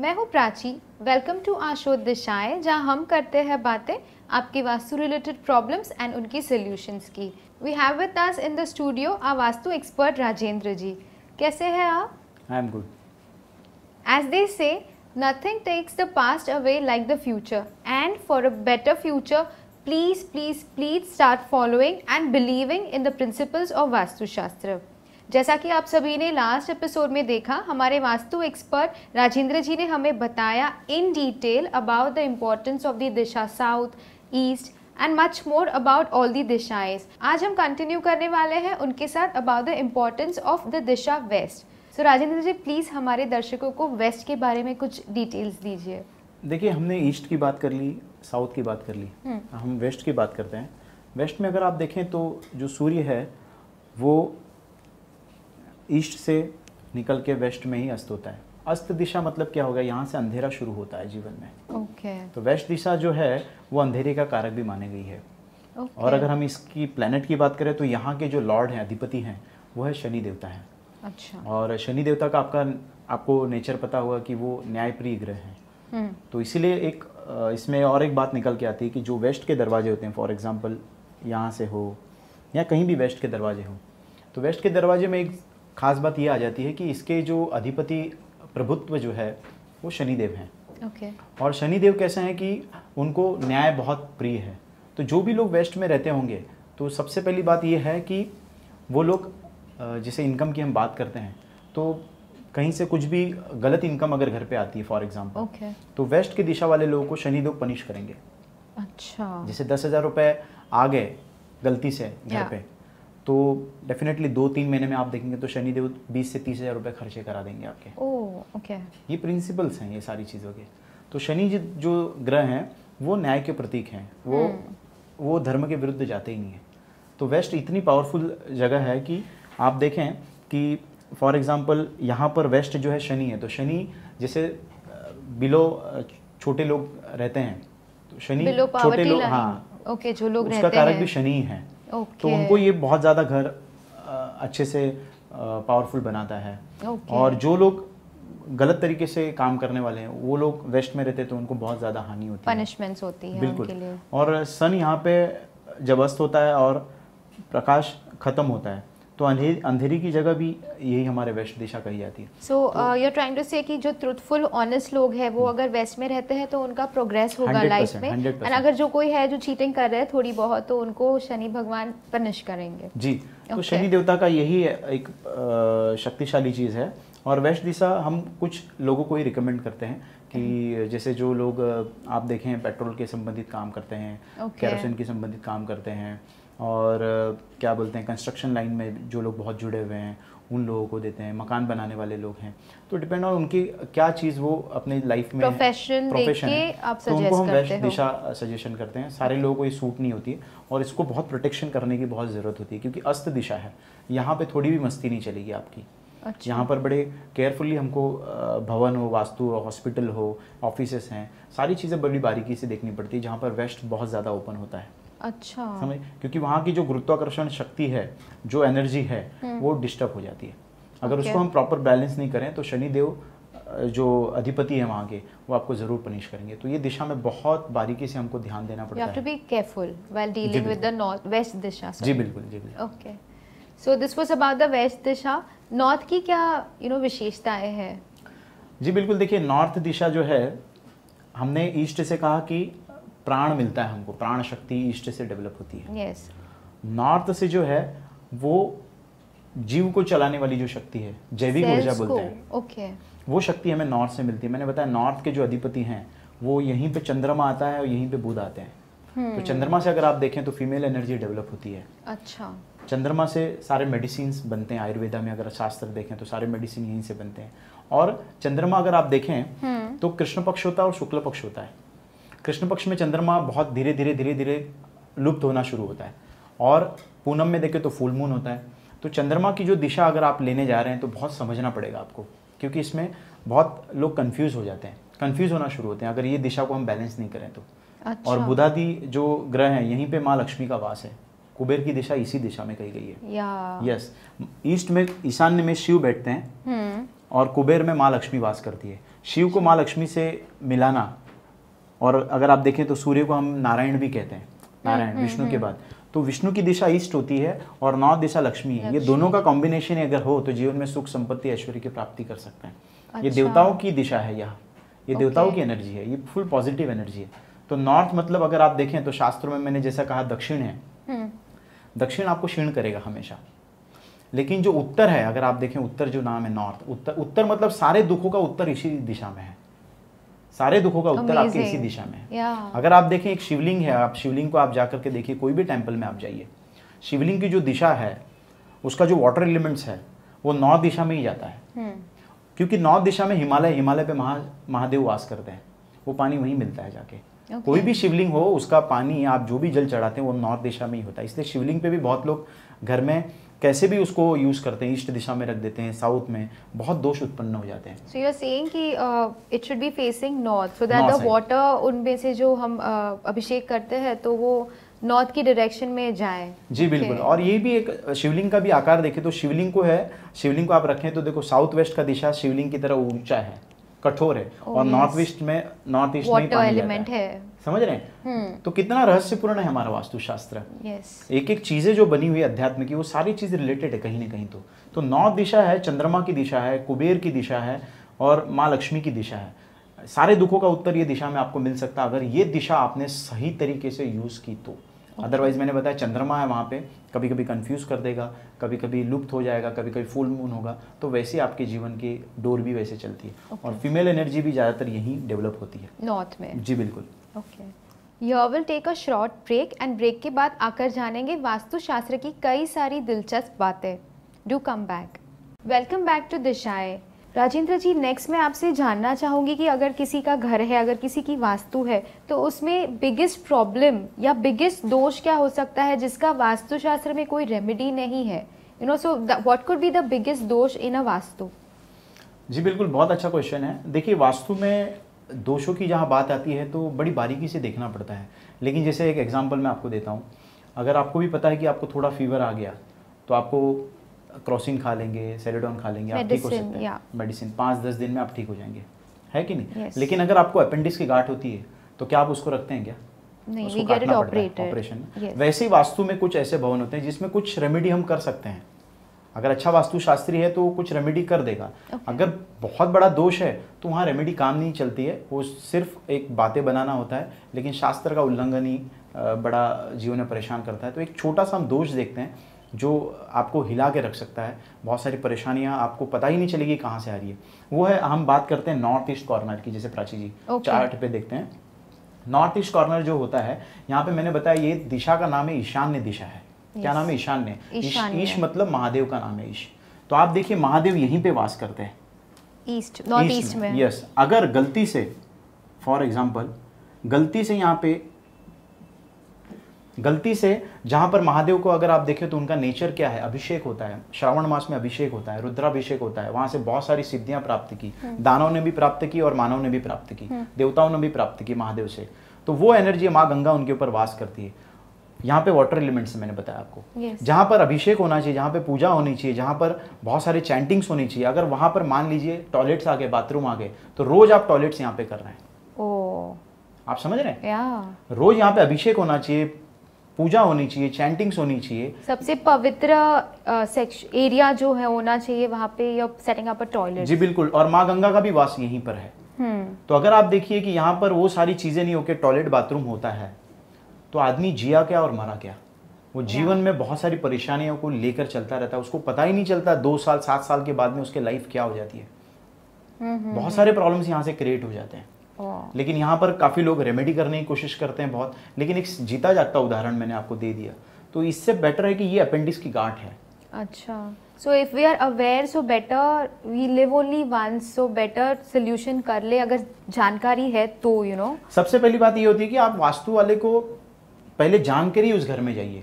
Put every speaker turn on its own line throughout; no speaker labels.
मैं हूँ Prachi welcome to आशोध दिशाएं जहाँ हम करते हैं बातें आपकी वास्तु रिलेटेड प्रॉब्लम्स एंड उनकी सोल्यूशंस की we have with us in the studio a vastu expert Rajendra ji कैसे हैं आप I am good as they say nothing takes the past away like the future and for a better future please please please start following and believing in the principles of Vastushastra जैसा कि आप सभी ने last episode में देखा हमारे Vastu expert Rajendra जी ने हमें बताया in detail about the importance of the disha south east and much more about all the दिशाएं आज हम कंटिन्यू करने वाले हैं उनके साथ about the importance of the disha west so Rajendra ji please हमारे दर्शकों को वेस्ट के बारे में कुछ डिटेल्स दीजिए
देखिए हमने ईस्ट की बात कर ली साउथ की बात कर ली हम्म। हम वेस्ट की बात करते हैं वेस्ट में अगर आप देखें तो जो सूर्य है वो ईस्ट से निकल के वेस्ट में ही अस्त होता है अस्त दिशा मतलब क्या होगा यहाँ से अंधेरा शुरू होता है जीवन में ओके okay. तो वेस्ट दिशा जो है वो अंधेरे का कारक भी मानी गई है okay. और अगर हम इसकी प्लानट की बात करें तो यहाँ के जो लॉर्ड हैं अधिपति हैं वो है शनि देवता है अच्छा और शनि देवता का आपका आपको नेचर पता होगा कि वो न्यायप्रिय ग्रह है हम्म। तो इसीलिए एक इसमें और एक बात निकल के आती है कि जो वेस्ट के दरवाजे होते हैं फॉर एग्जाम्पल यहाँ से हो या कहीं भी वेस्ट के दरवाजे हो तो वेस्ट के दरवाजे में एक खास बात ये आ जाती है कि इसके जो अधिपति प्रभुत्व जो है वो शनिदेव हैं okay. और शनिदेव कैसे हैं कि उनको न्याय बहुत प्रिय है तो जो भी लोग वेस्ट में रहते होंगे तो सबसे पहली बात ये है कि वो लोग जैसे इनकम की हम बात करते हैं तो कहीं से कुछ भी गलत इनकम अगर घर पे आती है फॉर एग्जाम्पल okay. तो वेस्ट की दिशा वाले लोगों को शनिदेव पनिश करेंगे
अच्छा जैसे
दस हज़ार रुपये आ गए गलती से घर yeah. पे तो डेफिनेटली दो तीन महीने में आप देखेंगे तो शनिदेव बीस से तीस हज़ार रुपये खर्चे करा देंगे आपके
ओके oh, okay.
ये प्रिंसिपल्स हैं ये सारी चीज़ों के तो शनि जो ग्रह हैं वो न्याय के प्रतीक हैं वो
hmm.
वो धर्म के विरुद्ध जाते ही नहीं हैं तो वेस्ट इतनी पावरफुल जगह है कि आप देखें कि फॉर एग्ज़ाम्पल यहाँ पर वेस्ट जो है शनि है तो शनि जैसे बिलो छोटे लोग रहते हैं तो शनि छोटे लोग हाँ
ओके okay, जो लोग उसका रहते कारक भी शनि है तो उनको ये
बहुत ज़्यादा घर अच्छे से पावरफुल बनाता है और जो लोग गलत तरीके से काम करने वाले हैं वो लोग वेस्ट में रहते हैं तो उनको बहुत ज़्यादा हानि होती
है पनिशमेंट्स होती है बिल्कुल
और सन यहाँ पे जब अस्त होता है और प्रकाश खत्म होता है तो अंधेरी अंधेरी की जगह भी यही हमारे वेस्ट दिशा कही जाती है
so you are trying to say कि जो ट्रुथफुल ऑनेस्ट लोग हैं वो हम्म। अगर वेस्ट में रहते हैं तो उनका प्रोग्रेस होगा लाइफ में एंड अगर जो कोई है जो चीटिंग कर रहा है थोड़ी बहुत तो उनको शनि भगवान पनिश करेंगे
जी तो okay. तो शनि देवता का यही एक शक्तिशाली चीज़ है और वेस्ट दिशा हम कुछ लोगों को ही रिकमेंड करते हैं कि हम्म। जैसे जो लोग आप देखें पेट्रोल के संबंधित काम करते हैं okay. कैरोसिन के संबंधित काम करते हैं और क्या बोलते हैं कंस्ट्रक्शन लाइन में जो लोग बहुत जुड़े हुए हैं उन लोगों को देते हैं मकान बनाने वाले लोग हैं तो डिपेंड ऑन उनकी क्या चीज़ वो अपने लाइफ में प्रोफेशन प्रोफेशन आप तो उनको हम बेस्ट दिशा सजेशन करते हैं सारे लोगों को ये सूट नहीं होती और इसको बहुत प्रोटेक्शन करने की बहुत ज़रूरत होती है क्योंकि अस्त दिशा है यहाँ पर थोड़ी भी मस्ती नहीं चलेगी आपकी अच्छा। यहाँ पर बड़े केयरफुली हमको भवन हो वास्तु हो हॉस्पिटल हो ऑफिसेस हैं सारी चीज़ें बड़ी बारीकी से देखनी पड़ती है जहाँ पर वेस्ट बहुत ज़्यादा ओपन होता है
अच्छा समझ
क्योंकि वहाँ की जो गुरुत्वाकर्षण शक्ति है जो एनर्जी है हम्म। वो डिस्टर्ब हो जाती है अगर okay. उसको हम प्रॉपर बैलेंस नहीं करें तो शनिदेव जो अधिपति है वहाँ के वो आपको ज़रूर पनिश करेंगे तो ये दिशा में बहुत बारीकी से हमको ध्यान देना पड़ता है
careful while dealing with the north west दिशा जी बिल्कुल जी बिल्कुल okay so this was about the west दिशा नॉर्थ की क्या यू नो विशेषताएं हैं
जी बिल्कुल देखिए नॉर्थ दिशा जो है हमने ईस्ट से कहा कि प्राण मिलता है हमको प्राण शक्ति इष्ट से डेवलप होती है yes. नॉर्थ से जो है वो जीव को चलाने वाली जो शक्ति है जैविक ऊर्जा बोलते
हैं okay.
वो शक्ति हमें नॉर्थ से मिलती है मैंने बताया नॉर्थ के जो अधिपति हैं वो यहीं पे चंद्रमा आता है और यहीं पे बुध आते हैं
तो hmm. तो चंद्रमा
से अगर आप देखें तो फीमेल एनर्जी डेवलप होती है अच्छा चंद्रमा से सारे मेडिसिन बनते हैं आयुर्वेदा में अगर शास्त्र देखें तो सारे मेडिसिन यहीं से बनते हैं और चंद्रमा अगर आप देखें hmm. तो कृष्ण पक्ष होता है और शुक्ल पक्ष होता है कृष्ण पक्ष में चंद्रमा बहुत धीरे धीरे धीरे धीरे लुप्त होना शुरू होता है और पूनम में देखें तो फुल मून होता है तो चंद्रमा की जो दिशा अगर आप लेने जा रहे हैं तो बहुत समझना पड़ेगा आपको क्योंकि इसमें बहुत लोग कन्फ्यूज़ हो जाते हैं कन्फ्यूज़ होना शुरू होते हैं अगर ये दिशा को हम बैलेंस नहीं करें तो
अच्छा। और बुधादि
जो ग्रह हैं यहीं पे माँ लक्ष्मी का वास है कुबेर की दिशा इसी दिशा में कही गई है यस ईस्ट में ईशान्य में शिव बैठते हैं हम्म। और कुबेर में माँ लक्ष्मी वास करती है शिव को माँ लक्ष्मी से मिलाना और अगर आप देखें तो सूर्य को हम नारायण भी कहते हैं हम्म, नारायण हम्म, विष्णु के हम्म। बाद तो विष्णु की दिशा ईस्ट होती है और नॉर्थ दिशा लक्ष्मी है ये दोनों का कॉम्बिनेशन अगर हो तो जीवन में सुख संपत्ति ऐश्वर्य की प्राप्ति कर सकते हैं अच्छा। ये देवताओं की दिशा है यह ये देवताओं की एनर्जी है ये फुल पॉजिटिव एनर्जी है तो नॉर्थ मतलब अगर आप देखें तो शास्त्रों में मैंने जैसा कहा दक्षिण
है
दक्षिण आपको क्षीण करेगा हमेशा लेकिन जो उत्तर है अगर आप देखें उत्तर जो नाम है नॉर्थ उत्तर उत्तर मतलब सारे दुखों का उत्तर इसी दिशा में है सारे दुखों का उत्तर आपके इसी दिशा में है अगर आप देखें एक शिवलिंग है आप शिवलिंग को आप जाकर के देखिए कोई भी टेम्पल में आप जाइए शिवलिंग की जो दिशा है उसका जो वाटर एलिमेंट्स है वो नौ दिशा में ही जाता है hmm. क्योंकि नौ दिशा में हिमालय हिमालय पे महा महादेव वास करते हैं वो पानी वहीं मिलता है जाके okay. कोई भी शिवलिंग हो उसका पानी आप जो भी जल चढ़ाते हैं वो नॉर्थ दिशा में ही होता है इसलिए शिवलिंग पे भी बहुत लोग घर में कैसे भी उसको यूज़ करते हैं ईस्ट दिशा में रख देते हैं साउथ में बहुत दोष उत्पन्न हो जाते हैं
सो यू आर सेइंग कि it should be facing north so that the water उनमें से जो हम uh, अभिषेक करते हैं तो वो नॉर्थ की डायरेक्शन में जाए जी बिल्कुल okay. और
ये भी एक uh, शिवलिंग का भी आकार देखे तो शिवलिंग को है शिवलिंग को आप रखें तो देखो साउथ वेस्ट का दिशा शिवलिंग की तरह ऊंचा है कठोर है oh, और नॉर्थ वेस्ट में नॉर्थ ईस्ट में एलिमेंट है समझ रहे हैं हम्म। तो कितना रहस्यपूर्ण है हमारा वास्तुशास्त्र yes. एक एक चीजें जो बनी हुई अध्यात्म की वो सारी चीज रिलेटेड है कहीं ना कहीं तो तो नौ दिशा है चंद्रमा की दिशा है कुबेर की दिशा है और माँ लक्ष्मी की दिशा है सारे दुखों का उत्तर ये दिशा में आपको मिल सकता है अगर ये दिशा आपने सही तरीके से यूज की तो अदरवाइज मैंने बताया चंद्रमा है वहाँ पे कभी कभी कंफ्यूज कर देगा कभी कभी लुप्त हो जाएगा कभी कभी फुल मून होगा तो वैसे आपके जीवन की डोर भी वैसे चलती है okay. और फीमेल एनर्जी भी ज़्यादातर यही डेवलप होती है नॉर्थ में जी बिल्कुल
okay you will take a short break and break के बाद आकर जानेंगे वास्तुशास्त्र की कई सारी दिलचस्प बातें do come back welcome back to Dishayen Rajendra ji next मैं आपसे जानना चाहूँगी कि अगर किसी का घर है अगर किसी की वास्तु है तो उसमें बिगेस्ट प्रॉब्लम या बिगेस्ट दोष क्या हो सकता है जिसका वास्तुशास्त्र में कोई रेमेडी नहीं है you know so what could be the biggest दोष इन अ वास्तु
जी बिल्कुल बहुत अच्छा क्वेश्चन है देखिए वास्तु में दोषों की जहाँ बात आती है तो बड़ी बारीकी से देखना पड़ता है लेकिन जैसे एक एग्ज़ाम्पल मैं आपको देता हूँ अगर आपको भी पता है कि आपको थोड़ा फीवर आ गया तो आपको क्रॉसिन खा लेंगे सेरेडोन खा लेंगे आप ठीक हो सकते हैं मेडिसिन पाँच दस दिन में आप ठीक हो जाएंगे है कि नहीं yes. लेकिन अगर आपको अपेंडिक्स की गांठ होती है तो क्या आप उसको रखते हैं क्या
नहीं ऑपरेशन
yes. वैसे वास्तु में कुछ ऐसे भवन होते हैं जिसमें कुछ रेमेडी हम कर सकते हैं अगर अच्छा वास्तुशास्त्री है तो वो कुछ रेमेडी कर देगा okay. अगर बहुत बड़ा दोष है तो वहाँ रेमेडी काम नहीं चलती है वो सिर्फ एक बातें बनाना होता है लेकिन शास्त्र का उल्लंघन ही बड़ा जीवन में परेशान करता है तो एक छोटा सा हम दोष देखते हैं जो आपको हिला के रख सकता है बहुत सारी परेशानियाँ आपको पता ही नहीं चलेगी कहाँ से आ रही है वो है हम बात करते हैं नॉर्थ ईस्ट कॉर्नर की जैसे प्राची जी okay. चार्ट पे देखते हैं नॉर्थ ईस्ट कॉर्नर जो होता है यहाँ पे मैंने बताया ये दिशा का नाम है ईशान्य दिशा है क्या नाम है ईशान ईश ईश मतलब महादेव का नाम है ईश तो आप देखिए महादेव यहीं पे वास करते हैं
ईस्ट नॉर्थ ईस्ट में
यस yes, अगर गलती से फॉर एग्जाम्पल गलती से यहाँ पे गलती से जहाँ पर महादेव को अगर आप देखें तो उनका नेचर क्या है अभिषेक होता है श्रावण मास में अभिषेक होता है रुद्राभिषेक होता है वहाँ से बहुत सारी सिद्धियाँ प्राप्त की हम्म। दानव ने भी प्राप्त की और मानव ने भी प्राप्त की हम्म। देवताओं ने भी प्राप्त की महादेव से तो वो एनर्जी माँ गंगा उनके ऊपर वास करती है यहाँ पे वाटर एलिमेंट्स मैंने बताया आपको yes. जहाँ पर अभिषेक होना चाहिए जहाँ पे पूजा होनी चाहिए जहाँ पर बहुत सारे चैंटिंग्स होनी चाहिए अगर वहाँ पर मान लीजिए टॉयलेट्स आ गए बाथरूम आ गए तो रोज आप टॉयलेट्स यहाँ पे कर रहे हैं
oh. आप समझ रहे हैं yeah.
रोज यहाँ पे अभिषेक होना चाहिए पूजा होनी चाहिए चैंटिंग्स होनी चाहिए
सबसे पवित्र एरिया जो है होना चाहिए वहाँ पे सेटिंग अप टॉयलेट जी
बिल्कुल और माँ गंगा का भी वास यहीं पर है हम्म। तो अगर आप देखिए कि यहाँ पर वो सारी चीजें नहीं होके टॉयलेट बाथरूम होता है तो आदमी जिया क्या और मरा क्या वो जीवन में बहुत सारी परेशानियों को लेकर चलता रहता है उसको पता ही नहीं चलता दो साल सात साल के बाद में उसके लाइफ क्या हो जाती है बहुत सारे प्रॉब्लम्स यहाँ से क्रिएट हो जाते हैं लेकिन यहाँ पर काफ़ी लोग रेमेडी करने की कोशिश करते हैं बहुत लेकिन एक जीता जाता उदाहरण मैंने आपको दे दिया तो इससे बेटर है कि ये अपेंडिक्स की गांठ है
अच्छा so if we are aware so better we live only once so better solution कर ले अगर जानकारी है तो यू you नो know.
सबसे पहली बात ये होती है कि आप वास्तु वाले को पहले जान कर ही उस घर में जाइए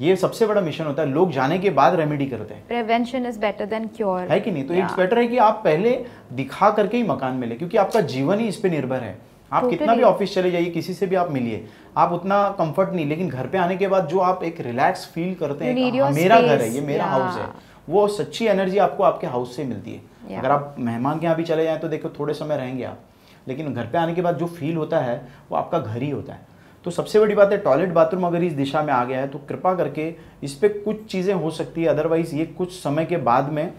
ये सबसे बड़ा मिशन होता है लोग जाने के बाद रेमेडी करते हैं
prevention is better than cure है कि नहीं तो इट्स yeah.
बेटर है कि आप पहले दिखा करके ही मकान मिले क्योंकि आपका जीवन ही इस पे निर्भर है आप totally. कितना भी ऑफिस चले जाइए किसी से भी आप मिलिए आप उतना कंफर्ट नहीं लेकिन घर पे आने के बाद जो आप एक रिलैक्स फील करते हैं हाँ, मेरा घर है ये मेरा हाउस है वो सच्ची एनर्जी आपको आपके हाउस से मिलती है yeah. अगर आप मेहमान के यहाँ भी चले जाए तो देखो थोड़े समय रहेंगे आप लेकिन घर पे आने के बाद जो फील होता है वो आपका घर ही होता है तो सबसे बड़ी बात है टॉयलेट बाथरूम अगर इस दिशा में आ गया है तो कृपा करके इस पर कुछ चीज़ें हो सकती है अदरवाइज़ ये कुछ समय के बाद में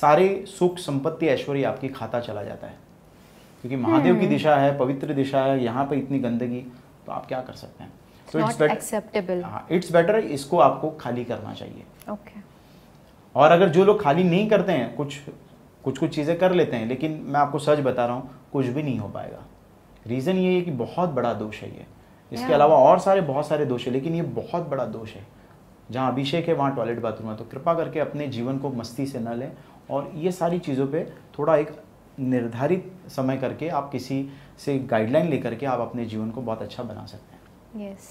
सारे सुख संपत्ति ऐश्वर्य आपकी खाता चला जाता है क्योंकि महादेव की हम्म। दिशा है पवित्र दिशा है यहाँ पर इतनी गंदगी तो आप क्या कर सकते हैं तो इट्स
एक्सेप्टेबल
इट्स बेटर इसको आपको खाली करना चाहिए
ओके okay.
और अगर जो लोग खाली नहीं करते हैं कुछ कुछ कुछ चीज़ें कर लेते हैं लेकिन मैं आपको सच बता रहा हूँ कुछ भी नहीं हो पाएगा रीज़न ये है कि बहुत बड़ा दोष है ये इसके अलावा और सारे बहुत सारे दोष है लेकिन ये बहुत बड़ा दोष है जहाँ अभिषेक है वहाँ टॉयलेट बाथरूम है तो कृपा करके अपने जीवन को मस्ती से न लें और ये सारी चीज़ों पे थोड़ा एक निर्धारित समय करके आप किसी से गाइडलाइन लेकर के आप अपने जीवन को बहुत अच्छा बना सकते
हैं यस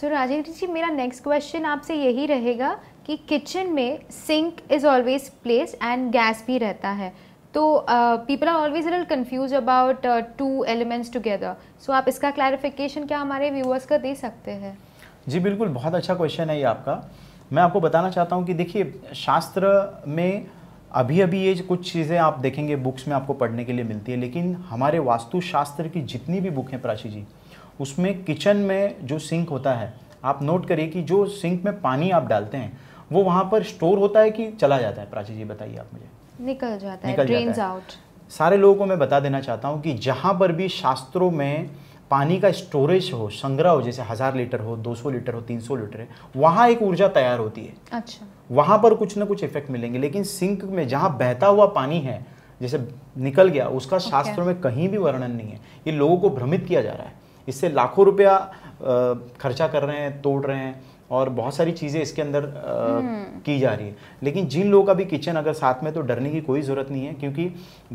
सो राजेंद्र जी मेरा नेक्स्ट क्वेश्चन आपसे यही रहेगा कि किचन में sink is always place and gas भी रहता है तो people are always little confuse about two elements together so आप इसका क्लैरिफिकेशन क्या हमारे व्यूअर्स का दे सकते हैं
जी बिल्कुल बहुत अच्छा क्वेश्चन है ये आपका मैं आपको बताना चाहता हूँ कि देखिए शास्त्र में अभी अभी ये कुछ चीज़ें आप देखेंगे बुक्स में आपको पढ़ने के लिए मिलती है लेकिन हमारे वास्तुशास्त्र की जितनी भी बुक हैं प्राची जी उसमें किचन में जो सिंक होता है आप नोट करिए कि जो सिंक में पानी आप डालते हैं वो वहाँ पर स्टोर होता है कि चला जाता है प्राची जी बताइए आप मुझे
निकल जाता निकल है ड्रेन्स आउट
सारे लोगों को मैं बता देना चाहता हूँ कि जहाँ पर भी शास्त्रों में पानी का स्टोरेज हो संग्रह हो जैसे हज़ार लीटर हो 200 लीटर हो 300 लीटर है वहाँ एक ऊर्जा तैयार होती है अच्छा वहाँ पर कुछ ना कुछ इफेक्ट मिलेंगे लेकिन सिंक में जहाँ बहता हुआ पानी है जैसे निकल गया उसका शास्त्रों में कहीं भी वर्णन नहीं है ये लोगों को भ्रमित किया जा रहा है इससे लाखों रुपया खर्चा कर रहे हैं तोड़ रहे हैं और बहुत सारी चीज़ें इसके अंदर आ, हम्म। की जा रही है लेकिन जिन लोगों का भी किचन अगर साथ में तो डरने की कोई ज़रूरत नहीं है क्योंकि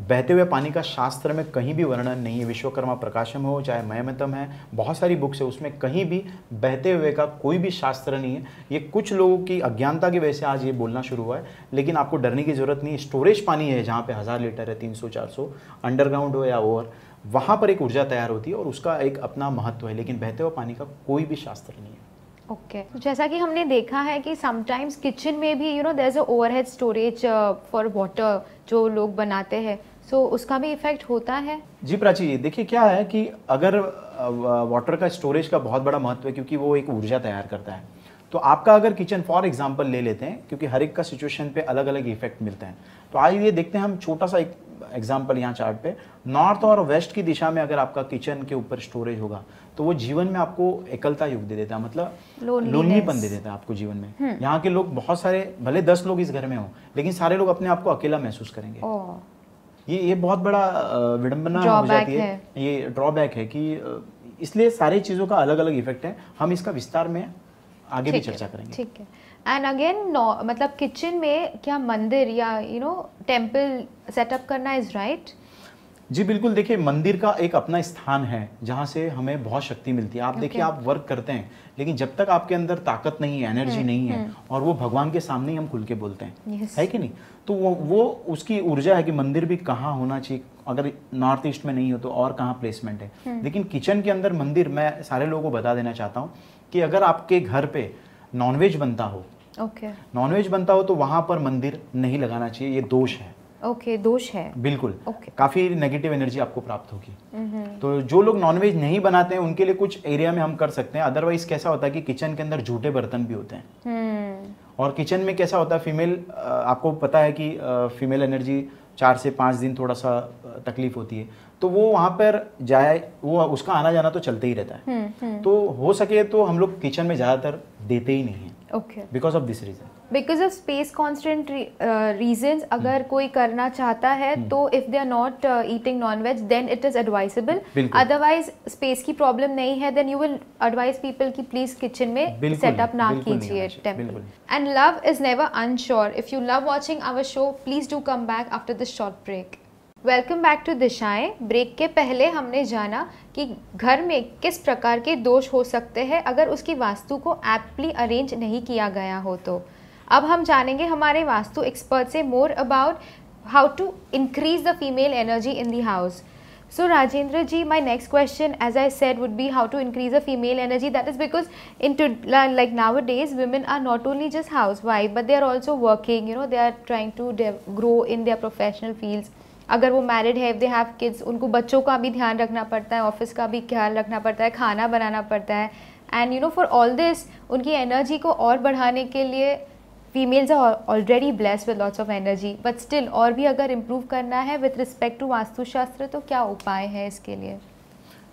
बहते हुए पानी का शास्त्र में कहीं भी वर्णन नहीं है विश्वकर्मा प्रकाशम हो चाहे मयमतम है बहुत सारी बुक्स है उसमें कहीं भी बहते हुए का कोई भी शास्त्र नहीं है ये कुछ लोगों की अज्ञानता की वजह से आज ये बोलना शुरू हुआ है लेकिन आपको डरने की ज़रूरत नहीं स्टोरेज पानी है जहाँ पर हज़ार लीटर है तीन सौ अंडरग्राउंड हो या ओवर वहाँ पर एक ऊर्जा तैयार होती है और उसका एक अपना महत्व है लेकिन बहते हुए पानी का कोई भी शास्त्र नहीं है
ओके okay. तो जैसा कि हमने देखा है कि समटाइम्स किचन में भी you know there overhead storage for water जो लोग बनाते हैं सो so, उसका भी इफेक्ट होता है
जी प्राची देखिए क्या है कि अगर वाटर uh, का स्टोरेज का बहुत बड़ा महत्व है क्योंकि वो एक ऊर्जा तैयार करता है तो आपका अगर किचन फॉर एग्जाम्पल ले लेते हैं क्योंकि हर एक का सिचुएशन पे अलग अलग इफेक्ट मिलते हैं तो आज ये देखते हैं हम छोटा सा एक एग्जाम्पल यहाँ चार्ट पे नॉर्थ और वेस्ट की दिशा में अगर आपका किचन के ऊपर स्टोरेज होगा तो वो जीवन में आपको एकलता युग दे देता है मतलब
लोनलीपन दे देता
है आपको जीवन में हम्म। यहाँ के लोग बहुत सारे भले दस लोग इस घर में हो लेकिन सारे लोग अपने आप को अकेला महसूस करेंगे ये ये बहुत बड़ा विडम्बना हो जाती है, है। ये ड्रॉबैक है कि इसलिए सारी चीज़ों का अलग अलग इफेक्ट है हम इसका विस्तार में आगे भी चर्चा करेंगे
ठीक है एंड अगेन मतलब किचन में क्या मंदिर या यू नो टेम्पल सेटअप करना इज राइट right?
जी बिल्कुल देखिए मंदिर का एक अपना स्थान है जहाँ से हमें बहुत शक्ति मिलती है आप okay. देखिए आप वर्क करते हैं लेकिन जब तक आपके अंदर ताकत नहीं है एनर्जी है, hmm, नहीं है है hmm. और वो भगवान के सामने ही हम खुल के बोलते हैं yes. है कि नहीं तो वो वो उसकी ऊर्जा है कि मंदिर भी कहाँ होना चाहिए अगर नॉर्थ ईस्ट में नहीं हो तो और कहाँ प्लेसमेंट है hmm. लेकिन किचन के अंदर मंदिर मैं सारे लोगों को बता देना चाहता हूँ कि अगर आपके घर पे नॉनवेज बनता हो
ओके okay.
नॉनवेज बनता हो तो वहाँ पर मंदिर नहीं लगाना चाहिए ये दोष है
ओके दोष है बिल्कुल ओके
काफ़ी नेगेटिव एनर्जी आपको प्राप्त होगी mm-hmm। तो जो लोग नॉनवेज नहीं बनाते हैं उनके लिए कुछ एरिया में हम कर सकते हैं अदरवाइज कैसा होता है कि किचन के अंदर झूठे बर्तन भी होते हैं hmm। और किचन में कैसा होता है फीमेल आपको पता है कि फीमेल एनर्जी चार से पाँच दिन थोड़ा सा तकलीफ होती है तो वो वहाँ पर जाए वो उसका आना जाना तो चलते ही रहता है
hmm, hmm। तो
हो सके तो हम लोग किचन में ज़्यादातर देते ही नहीं है okay because of this reason
because of space constant reason अगर hmm. कोई करना चाहता है hmm. तो if they are not eating non veg then it is advisable otherwise space की प्रॉब्लम नहीं है then you will advise people की प्लीज किचन में सेटअप ना कीजिए and love is never unsure if you love watching our show please do come back after this short break welcome back to Dishayen break के पहले हमने जाना कि घर में किस प्रकार के दोष हो सकते हैं अगर उसकी वास्तु को एप्पली अरेंज नहीं किया गया हो तो अब हम जानेंगे हमारे वास्तु एक्सपर्ट से more about how to increase the female energy in the house so Rajendra ji my next question as I said would be how to increase the female energy that is because in to like nowadays women are not only just housewife but they are also working you know they are trying to grow in their professional fields अगर वो married है if they have kids उनको बच्चों का भी ध्यान रखना पड़ता है ऑफिस का भी ख्याल रखना पड़ता है खाना बनाना पड़ता है and you know for all this उनकी एनर्जी को और बढ़ाने के लिए females are already bless with lots of energy but still और भी अगर इम्प्रूव करना है विथ रिस्पेक्ट टू वास्तुशास्त्र तो क्या उपाय है इसके लिए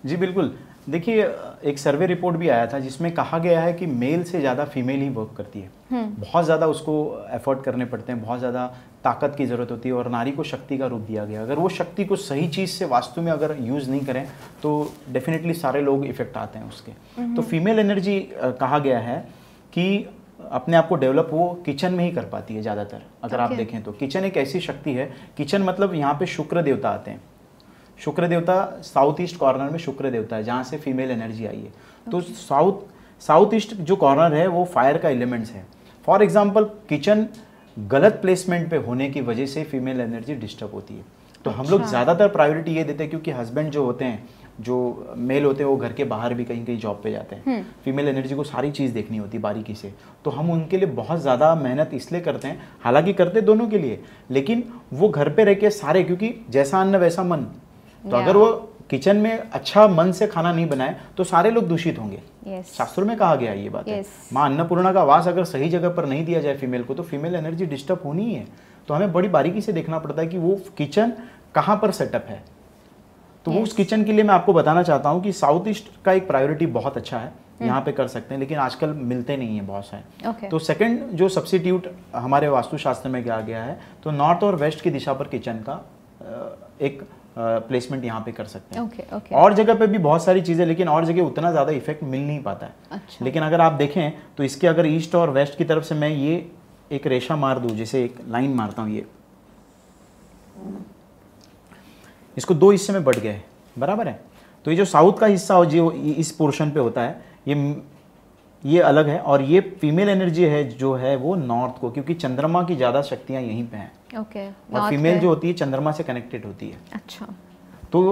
जी बिल्कुल देखिए एक सर्वे रिपोर्ट भी आया था जिसमें कहा गया है कि मेल से ज़्यादा फीमेल ही वर्क करती है हम्म। बहुत ज़्यादा उसको एफर्ट करने पड़ते हैं बहुत ज़्यादा ताकत की ज़रूरत होती है और नारी को शक्ति का रूप दिया गया अगर वो शक्ति को सही चीज़ से वास्तव में अगर यूज़ नहीं करें तो डेफिनेटली सारे लोग इफेक्ट आते हैं उसके हम्म। तो फीमेल एनर्जी कहा गया है कि अपने आप को डेवलप वो किचन में ही कर पाती है ज़्यादातर अगर okay. आप देखें तो किचन एक ऐसी शक्ति है किचन मतलब यहाँ पे शुक्र देवता आते हैं शुक्र देवता साउथ ईस्ट कॉर्नर में शुक्र देवता है जहाँ से फीमेल एनर्जी आई है तो okay. तो साउथ साउथ ईस्ट जो कॉर्नर है वो फायर का एलिमेंट्स है फॉर एग्जाम्पल किचन गलत प्लेसमेंट पे होने की वजह से फीमेल एनर्जी डिस्टर्ब होती है तो हम लोग अच्छा। ज़्यादातर प्रायोरिटी ये देते हैं क्योंकि हस्बैंड जो होते हैं जो मेल होते हैं वो घर के बाहर भी कहीं कहीं जॉब पे जाते हैं फीमेल हम्म। एनर्जी को सारी चीज़ देखनी होती है बारीकी से तो हम उनके लिए बहुत ज़्यादा मेहनत इसलिए करते हैं हालांकि करते हैं दोनों के लिए लेकिन वो घर पे रह के सारे क्योंकि जैसा अन्न वैसा मन तो अगर वो किचन में अच्छा मन से खाना नहीं बनाए तो सारे लोग दूषित होंगे yes. शास्त्रों में कहा गया ये बात yes. है माँ अन्नपूर्णा का वास अगर सही जगह पर नहीं दिया जाए फीमेल को तो फीमेल एनर्जी डिस्टर्ब होनी ही है तो हमें बड़ी बारीकी से देखना पड़ता है कि वो किचन कहाँ पर सेटअप है तो yes. उस किचन के लिए मैं आपको बताना चाहता हूँ कि साउथ ईस्ट का एक प्रायोरिटी बहुत अच्छा है
hmm. यहाँ पे
कर सकते हैं लेकिन आजकल मिलते नहीं है बहुत सारे okay. तो सेकंड जो सब्सिट्यूट हमारे वास्तुशास्त्र में क्या गया है तो नॉर्थ और वेस्ट की दिशा पर किचन का एक प्लेसमेंट यहाँ पे कर सकते
हैं okay, okay. और
जगह पे भी बहुत सारी चीज़ें लेकिन और जगह उतना ज़्यादा इफेक्ट मिल नहीं पाता है अच्छा। लेकिन अगर आप देखें तो इसके अगर ईस्ट और वेस्ट की तरफ से मैं ये एक रेशा मार दू जैसे एक लाइन मारता हूँ ये इसको दो हिस्से में बढ़ गया है बराबर है तो ये जो साउथ का हिस्सा हो जो इस पोर्शन पे होता है ये ये अलग है और ये फीमेल एनर्जी है जो है वो नॉर्थ को क्योंकि चंद्रमा की ज़्यादा शक्तियां यहीं पे हैं
ओके okay, और फीमेल जो होती
है चंद्रमा से कनेक्टेड होती है अच्छा तो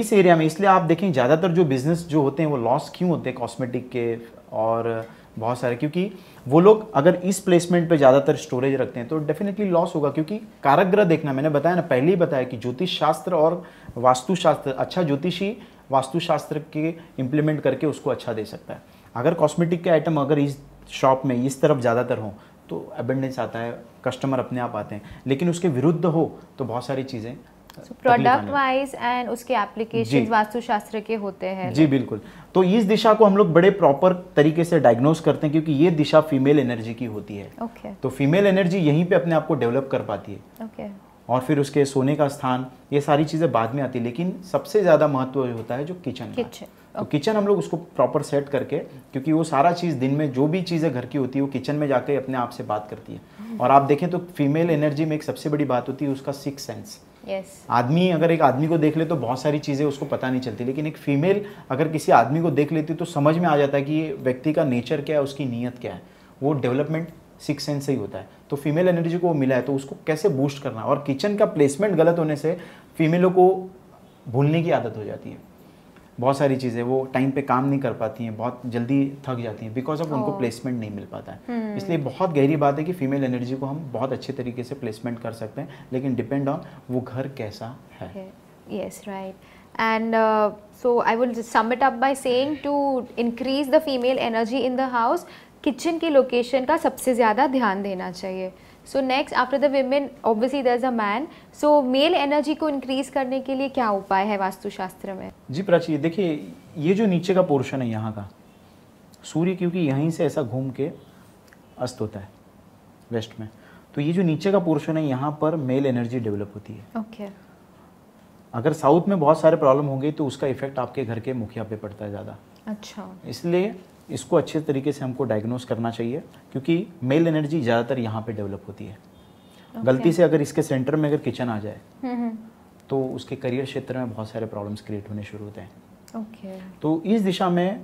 इस एरिया में इसलिए आप देखें ज़्यादातर जो बिजनेस जो होते हैं वो लॉस क्यों होते हैं कॉस्मेटिक के और बहुत सारे क्योंकि वो लोग अगर इस प्लेसमेंट पे ज़्यादातर स्टोरेज रखते हैं तो डेफिनेटली लॉस होगा क्योंकि कारक ग्रह देखना मैंने बताया ना पहले ही बताया कि ज्योतिष शास्त्र और वास्तुशास्त्र अच्छा ज्योतिषी वास्तुशास्त्र के इम्प्लीमेंट करके उसको अच्छा दे सकता है अगर कॉस्मेटिक के आइटम अगर इस शॉप में इस तरफ ज़्यादातर हो तो अबेंडेंस आता है कस्टमर अपने आप आते हैं लेकिन उसके विरुद्ध हो तो बहुत सारी चीज़ें
प्रोडक्ट वाइज एंड उसके एप्लीकेशन वास्तुशास्त्र के होते हैं जी
बिल्कुल तो इस दिशा को हम लोग बड़े प्रॉपर तरीके से डायग्नोस करते हैं क्योंकि ये दिशा फीमेल एनर्जी की होती है okay. तो फीमेल एनर्जी यहीं पे अपने आप को डेवलप कर पाती है okay. और फिर उसके सोने का स्थान ये सारी चीज़ें बाद में आती है लेकिन सबसे ज़्यादा महत्व होता है जो किचन किचन तो किचन हम लोग उसको प्रॉपर सेट करके क्योंकि वो सारा चीज़ दिन में जो भी चीज़ें घर की होती है वो किचन में जाके अपने आप से बात करती है
hmm. और आप
देखें तो फीमेल एनर्जी में एक सबसे बड़ी बात होती है उसका सिक्स सेंस yes. आदमी अगर एक आदमी को देख ले तो बहुत सारी चीज़ें उसको पता नहीं चलती लेकिन एक फीमेल अगर किसी आदमी को देख लेती तो समझ में आ जाता है कि ये व्यक्ति का नेचर क्या है उसकी नीयत क्या है वो डेवलपमेंट सिक्स सेंस से ही होता है तो फीमेल एनर्जी को मिला है तो उसको कैसे बूस्ट करना और किचन का प्लेसमेंट गलत होने से फीमेलों को भूलने की आदत हो जाती है बहुत सारी चीज़ें वो टाइम पे काम नहीं कर पाती हैं बहुत जल्दी थक जाती हैं बिकॉज ऑफ उनको प्लेसमेंट oh. नहीं मिल पाता है hmm. इसलिए बहुत गहरी बात है कि फीमेल एनर्जी को हम बहुत अच्छे तरीके से प्लेसमेंट कर सकते हैं लेकिन डिपेंड ऑन वो घर कैसा है
yes right and so I i sum it up by saying to increase the female energy in the house kitchen की लोकेशन का सबसे ज़्यादा ध्यान देना चाहिए so next after the women obviously there is a man so male energy को increase करने के लिए क्या उपाय है वास्तुशास्त्र में
जी प्राची देखिए ये जो नीचे का पोर्शन है यहाँ का सूर्य क्योंकि यहीं से ऐसा घूम के अस्त होता है वेस्ट में तो ये जो नीचे का पोर्शन है यहाँ पर मेल एनर्जी डेवलप होती है ओके okay. अगर साउथ में बहुत सारे प्रॉब्लम होंगे तो उसका इफेक्ट आपके घर के मुखिया पे पड़ता है ज़्यादा अच्छा इसलिए इसको अच्छे तरीके से हमको डायग्नोस करना चाहिए क्योंकि मेल एनर्जी ज़्यादातर यहाँ पे डेवलप होती है
okay. गलती से अगर
इसके सेंटर में अगर किचन आ जाए हम्म, हम्म। तो उसके करियर क्षेत्र में बहुत सारे प्रॉब्लम्स क्रिएट होने शुरू होते हैं okay. तो इस दिशा में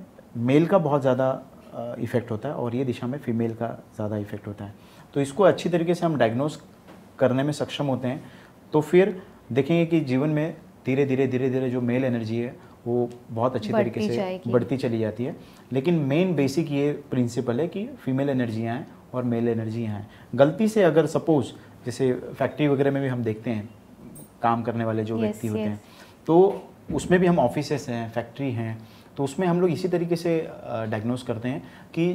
मेल का बहुत ज़्यादा इफेक्ट होता है और ये दिशा में फीमेल का ज़्यादा इफेक्ट होता है तो इसको अच्छी तरीके से हम डायग्नोस करने में सक्षम होते हैं तो फिर देखेंगे कि जीवन में धीरे धीरे धीरे धीरे जो मेल एनर्जी है वो बहुत अच्छी तरीके से बढ़ती चली जाती है लेकिन मेन बेसिक ये प्रिंसिपल है कि फीमेल एनर्जी यहाँ और मेल एनर्जी आएँ गलती से अगर सपोज जैसे फैक्ट्री वगैरह में भी हम देखते हैं काम करने वाले जो व्यक्ति होते हैं तो उसमें भी हम ऑफिस हैं फैक्ट्री हैं तो उसमें हम लोग इसी तरीके से डायग्नोज करते हैं कि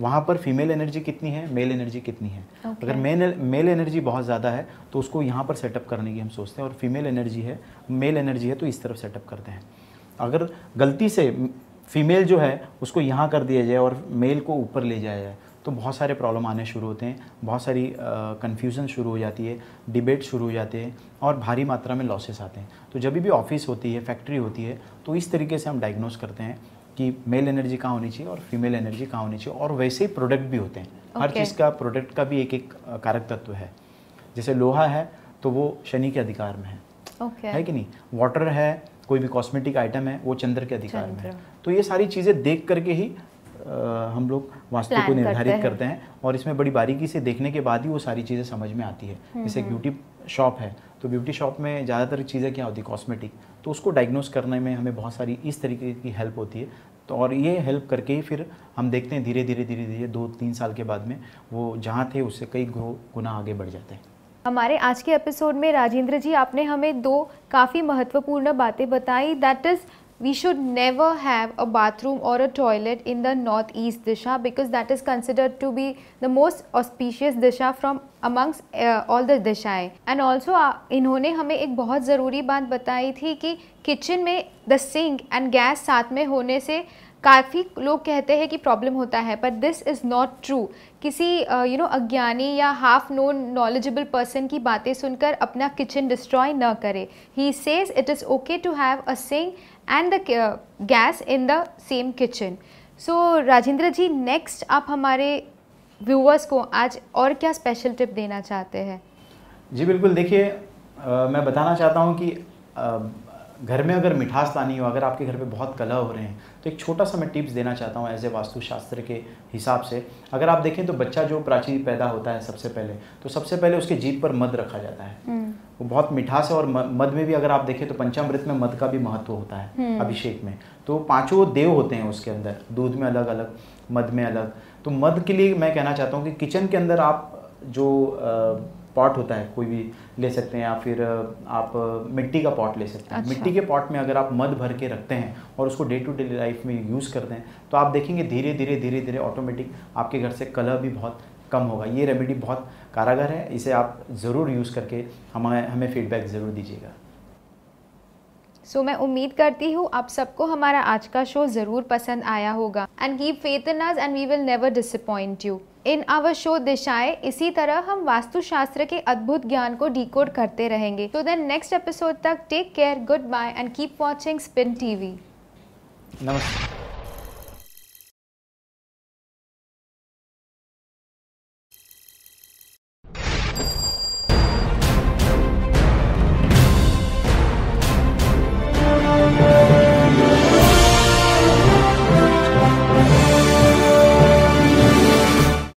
वहाँ पर फीमेल एनर्जी कितनी है मेल एनर्जी कितनी है
okay. अगर मेल
मेल एनर्जी बहुत ज़्यादा है तो उसको यहाँ पर सेटअप करने की हम सोचते हैं और फीमेल एनर्जी है मेल एनर्जी है तो इस तरफ सेटअप करते हैं अगर गलती से फीमेल जो है उसको यहाँ कर दिया जाए और मेल को ऊपर ले जाया जाए तो बहुत सारे प्रॉब्लम आने शुरू होते हैं बहुत सारी कन्फ्यूज़न शुरू हो जाती है डिबेट शुरू हो जाते हैं और भारी मात्रा में लॉसेस आते हैं तो जब भी ऑफिस होती है फैक्ट्री होती है तो इस तरीके से हम डायग्नोस करते हैं कि मेल एनर्जी कहाँ होनी चाहिए और फीमेल एनर्जी कहाँ होनी चाहिए और वैसे ही प्रोडक्ट भी होते हैं okay. हर चीज़ का प्रोडक्ट का भी एक एक कारक तत्व है जैसे लोहा है तो वो शनि के अधिकार में है okay. है कि नहीं वाटर है कोई भी कॉस्मेटिक आइटम है वो चंद्र के अधिकार में है तो ये सारी चीज़ें देख करके ही आ, हम लोग वास्तु को निर्धारित करते, करते हैं और इसमें बड़ी बारीकी से देखने के बाद ही वो सारी चीज़ें समझ में आती है हम्म, जैसे ब्यूटी हम्म। शॉप है तो ब्यूटी शॉप में ज़्यादातर चीज़ें क्या होती है कॉस्मेटिक तो उसको डायग्नोस करने में हमें बहुत सारी इस तरीके की हेल्प होती है तो और ये हेल्प करके ही फिर हम देखते हैं धीरे धीरे धीरे धीरे दो तीन साल के बाद में वो जहाँ थे उससे कई गुना आगे बढ़ जाते हैं
हमारे आज के एपिसोड में राजेंद्र जी आपने हमें दो काफ़ी महत्वपूर्ण बातें बताई that is we should never have a bathroom or a toilet in the northeast disha because that is considered to be the most auspicious disha from amongst uh, all the dishaएं and also uh, इन्होंने हमें एक बहुत ज़रूरी बात बताई थी कि किचन में द सिंक एंड गैस साथ में होने से काफ़ी लोग कहते हैं कि प्रॉब्लम होता है but this is not true किसी यू uh, नो अज्ञानी या हाफ नोन नॉलेजेबल पर्सन की बातें सुनकर अपना किचन डिस्ट्रॉय न करे ही says it is okay to have a sink and the gas in the same kitchen so Rajendra ji next आप हमारे व्यूअर्स को आज और क्या स्पेशल टिप देना चाहते हैं
जी बिल्कुल देखिए uh, मैं बताना चाहता हूँ कि uh, घर में अगर मिठास लानी हो अगर आपके घर पे बहुत कलह हो रहे हैं तो एक छोटा सा मैं टिप्स देना चाहता हूँ एज ए वास्तुशास्त्र के हिसाब से अगर आप देखें तो बच्चा जो प्राचीन पैदा होता है सबसे पहले तो सबसे पहले उसके जीप पर मध रखा जाता है हम्म। वो बहुत मिठास है और मध में भी अगर आप देखें तो पंचामृत में मध का भी महत्व होता है हम्म। अभिषेक में तो पाँचों देव होते हैं उसके अंदर दूध में अलग अलग मध में अलग तो मध के लिए मैं कहना चाहता हूँ कि किचन के अंदर आप जो पॉट होता है कोई भी ले सकते हैं या फिर आप मिट्टी का पॉट ले सकते हैं अच्छा। मिट्टी के पॉट में अगर आप मध भर के रखते हैं और उसको डे टू डे लाइफ में यूज़ करते हैं तो आप देखेंगे धीरे धीरे धीरे धीरे ऑटोमेटिक आपके घर से कलर भी बहुत कम होगा ये रेमेडी बहुत कारागर है इसे आप ज़रूर यूज़ करके हमें हमें फीडबैक ज़रूर दीजिएगा
सो मैं उम्मीद करती हूँ आप सबको हमारा आज का शो ज़रूर पसंद आया होगा and keep faith in us and we will never disappoint you in our show Dishayen इसी तरह हम वास्तुशास्त्र के अद्भुत ज्ञान को डिकोड करते रहेंगे तो देन नेक्स्ट एपिसोड तक take care goodbye and keep watching spin TV नमस्ते